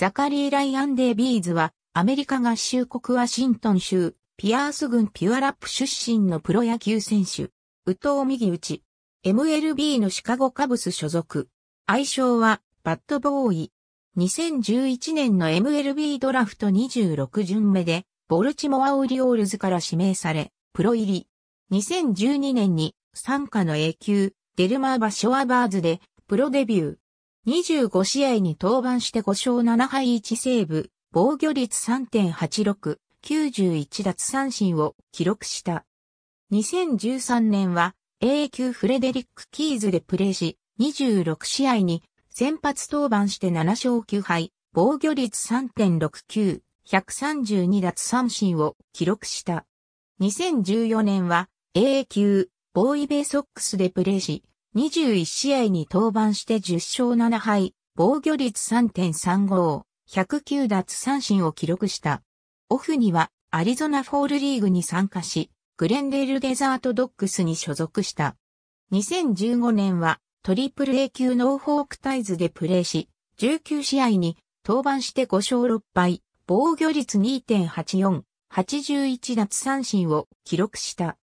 ザカリー・ライアン・デイビーズは、アメリカ合衆国ワシントン州、ピアース郡ピュアラップ出身のプロ野球選手。右投右打ち。MLB のシカゴカブス所属。愛称は、バッドボーイ。2011年の MLB ドラフト26巡目で、ボルチモア・オリオールズから指名され、プロ入り。2012年に、参加の A 級、デルマーバ・ショアバーズで、プロデビュー。25試合に登板して5勝7敗1セーブ、防御率3.86、91奪三振を記録した。2013年は A 級フレデリック・キーズでプレーし、26試合に先発登板して7勝9敗、防御率3.69、132奪三振を記録した。2014年は A 級ボーイベイソックスでプレーし、21試合に登板して10勝7敗、防御率3.35、109奪三振を記録した。オフにはアリゾナフォールリーグに参加し、グレンデールデザートドッグスに所属した。2015年はトリプル A 級ノーホークタイズでプレーし、19試合に登板して5勝6敗、防御率2.84、81奪三振を記録した。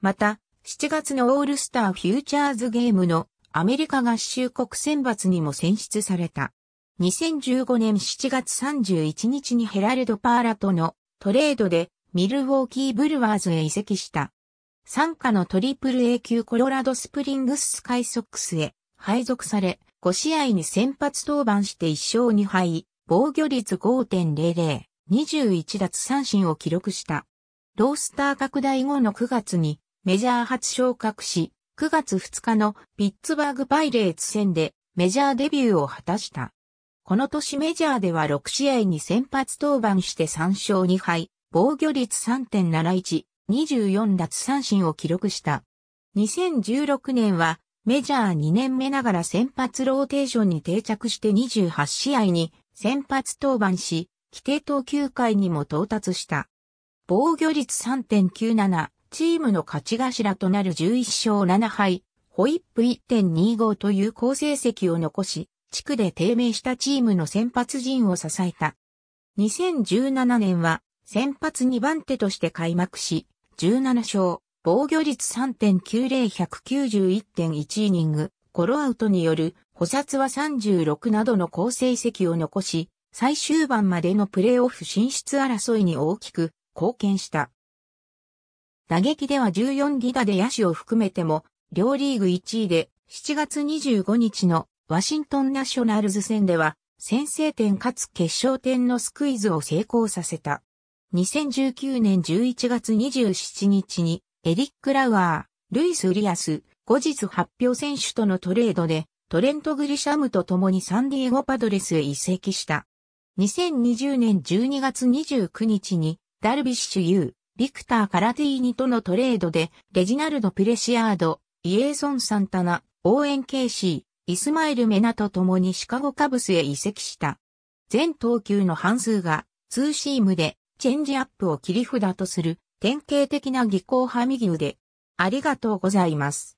また、7月のオールスターフューチャーズゲームのアメリカ合衆国選抜にも選出された。2015年7月31日にヘラルド・パーラとのトレードでミルウォーキー・ブルワーズへ移籍した。参加のトリプル A 級コロラド・スプリングス・スカイソックスへ配属され、5試合に先発登板して1勝2敗、防御率5.00、21奪三振を記録した。ロースター拡大後の9月にメジャー初昇格し、9月2日のピッツバーグパイレーツ戦でメジャーデビューを果たした。この年メジャーでは6試合に先発登板して3勝2敗、防御率3.71、24奪三振を記録した。2016年はメジャー2年目ながら先発ローテーションに定着して28試合に先発登板し、規定投球回にも到達した。防御率3.97、チームの勝ち頭となる11勝7敗、ホイップ1.25という好成績を残し、地区で低迷したチームの先発陣を支えた。2017年は先発2番手として開幕し、17勝、防御率3.90191.1イニング、ゴロアウトによる補殺は36などの好成績を残し、最終盤までのプレーオフ進出争いに大きく貢献した。打撃では14ギガで野手を含めても、両リーグ1位で、7月25日のワシントンナショナルズ戦では、先制点かつ決勝点のスクイズを成功させた。2019年11月27日に、エリック・ラウアー、ルイス・リアス、後日発表選手とのトレードで、トレント・グリシャムと共にサンディエゴ・パドレスへ移籍した。2020年12月29日に、ダルビッシュ有、ビクター・カラティーニとのトレードで、レジナルド・プレシアード、イエーソン・サンタナ、オーエン・ケイシー、イスマイル・メナと共にシカゴカブスへ移籍した。全投球の半数が、ツーシームで、チェンジアップを切り札とする、典型的な技巧派右腕。ありがとうございます。